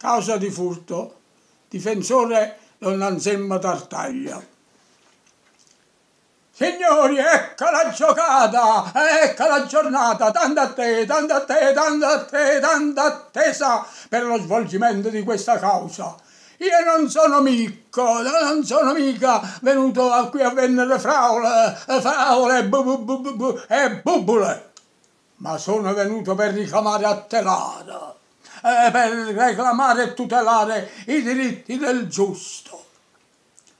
causa di furto, difensore Don Anselmo Tartaglia. Signori, ecco la giocata, ecco la giornata, tanta attesa, tanta attesa, tanta attesa, tanta attesa per lo svolgimento di questa causa. Io non sono mica, non sono mica venuto qui a vendere fraule, fraule bu, bu, bu, bu, e bubule, ma sono venuto per ricamare a telata eh, per reclamare e tutelare i diritti del giusto.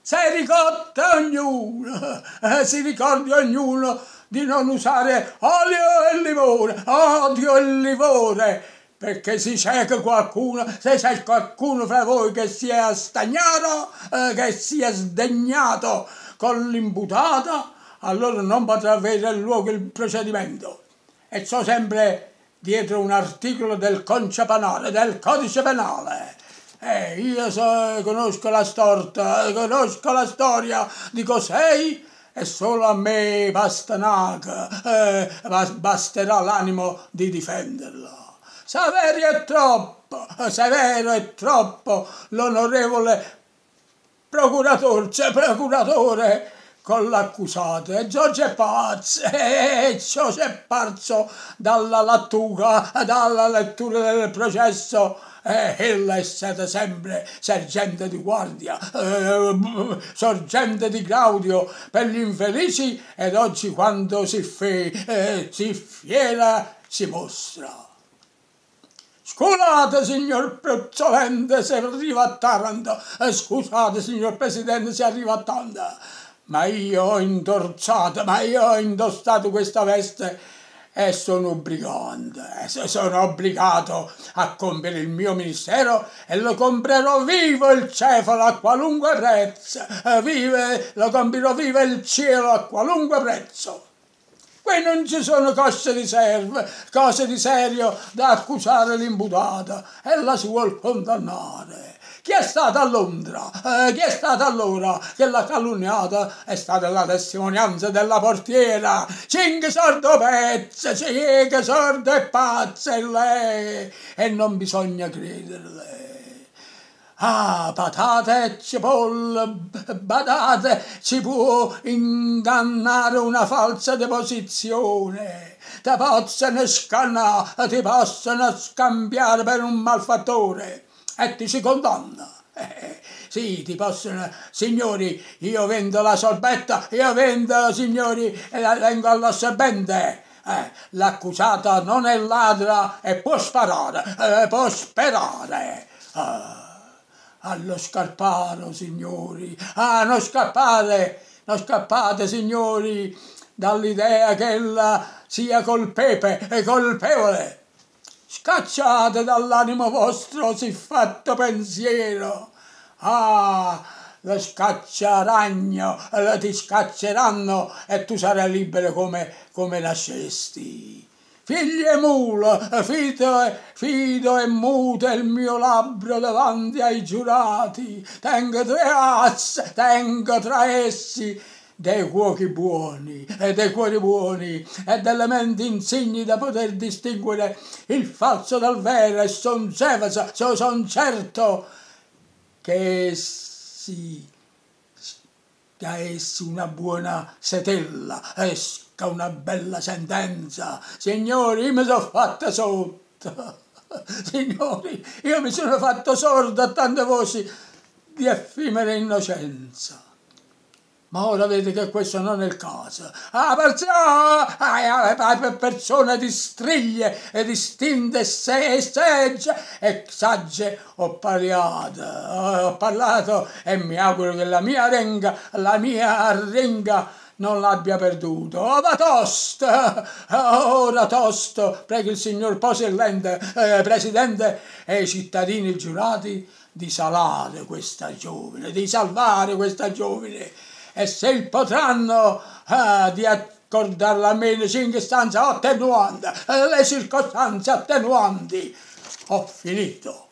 Se ricorda ognuno, eh, si ricordi ognuno di non usare olio e limone, odio e livore, perché se c'è qualcuno, se c'è qualcuno fra voi che si è stagnato, eh, che è sdegnato con l'imputata, allora non potrà avere luogo il procedimento. E ciò sempre dietro un articolo del concia penale, del codice penale. Eh, io so, conosco la storta, conosco la storia di cos'è e solo a me Pasternak eh, basterà l'animo di difenderlo. Saverio è troppo, severo è troppo, l'onorevole procuratore, cioè procuratore, con l'accusato e Giorgio è pazzo e eh, Giorgio è parso dalla lattuga, dalla lettura del processo eh, e ella è stata sempre sergente di guardia, eh, sorgente di Claudio per gli infelici ed oggi quando si, fe, eh, si fiera si mostra. Scusate, signor Prezzolente, se arriva a Taranto. Eh, scusate, signor Presidente, se arriva a Taranto ma io ho indossato, ma io ho indossato questa veste e sono un brigante, sono obbligato a compiere il mio ministero e lo comprerò vivo il cefalo a qualunque prezzo, eh, vive, lo compirò vivo il cielo a qualunque prezzo. Qui non ci sono cose di, serve, cose di serio da accusare l'imputata, e la si vuol condannare chi è stata a Londra? Eh, chi è stata allora che l'ha calunniata? È stata la testimonianza della portiera. Cinque sordo pezze, cinque sordo e pazze lei. E non bisogna crederle. Ah, patate e cipolle, badate, ci può ingannare una falsa deposizione. Te possono scannare, ti possono scambiare per un malfattore e ti si condanna. Eh, sì, ti possono, signori, io vendo la sorbetta, io vendo, signori, e la vengo alla serpente. Eh, l'accusata non è ladra e può sparare, eh, può sperare. Ah, allo scarparo, signori, ah, non scappate, non scappate, signori, dall'idea che ella sia colpepe e colpevole scacciate dall'animo vostro siffatto pensiero. Ah, le scacciaragno, le ti scacceranno e tu sarai libero come, come nascesti. e mulo, fido e, fido e muto il mio labbro davanti ai giurati, tengo tre asse, tengo tra essi dei cuochi buoni e dei cuori buoni e delle menti insigni da poter distinguere il falso dal vero e son, son certo che si da essi una buona setella, esca una bella sentenza. Signori, io mi sono fatta sotto. Signori, io mi sono fatto sordo a tante voci di effimera innocenza. Ma ora vedi che questo non è il caso. Ah, perciò, persone di striglie e distinte se e segge e sagge ho parlato, eh, ho parlato e mi auguro che la mia renga, la mia renga non l'abbia perduto. Oh, va tosto! Eh, ora oh, tosto, prego il signor Posellente, eh, presidente e i cittadini giurati di salare questa giovine, di salvare questa giovine e se il potranno ah, di accordare la meno circostanza attenuante, eh, le circostanze attenuanti. Ho finito.